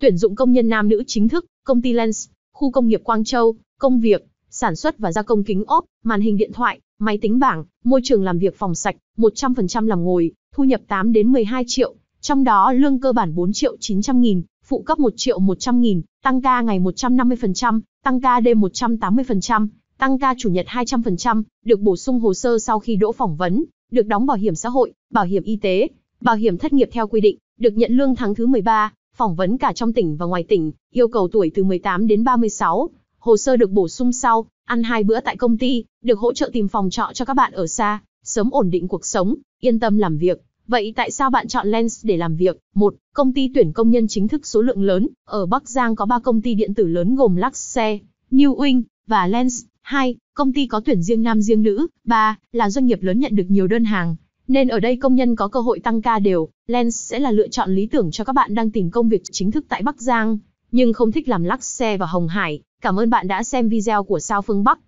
tuyển dụng công nhân nam nữ chính thức, công ty Lens, khu công nghiệp Quang Châu, công việc, sản xuất và gia công kính ốp, màn hình điện thoại, máy tính bảng, môi trường làm việc phòng sạch, 100% làm ngồi, thu nhập 8 đến 12 triệu, trong đó lương cơ bản 4 triệu 900 nghìn, phụ cấp 1 triệu 100 nghìn, tăng ca ngày 150%, tăng ca đêm 180%, tăng ca chủ nhật 200%, được bổ sung hồ sơ sau khi đỗ phỏng vấn, được đóng bảo hiểm xã hội, bảo hiểm y tế, bảo hiểm thất nghiệp theo quy định, được nhận lương tháng thứ 13, phỏng vấn cả trong tỉnh và ngoài tỉnh, yêu cầu tuổi từ 18 đến 36. Hồ sơ được bổ sung sau, ăn hai bữa tại công ty, được hỗ trợ tìm phòng trọ cho các bạn ở xa, sớm ổn định cuộc sống, yên tâm làm việc. Vậy tại sao bạn chọn Lens để làm việc? Một, Công ty tuyển công nhân chính thức số lượng lớn, ở Bắc Giang có 3 công ty điện tử lớn gồm Luxe, New Wing và Lens. 2. Công ty có tuyển riêng nam riêng nữ. 3. Là doanh nghiệp lớn nhận được nhiều đơn hàng, nên ở đây công nhân có cơ hội tăng ca đều, Lens sẽ là lựa chọn lý tưởng cho các bạn đang tìm công việc chính thức tại Bắc Giang, nhưng không thích làm lắc xe và Hồng Hải. Cảm ơn bạn đã xem video của Sao Phương Bắc.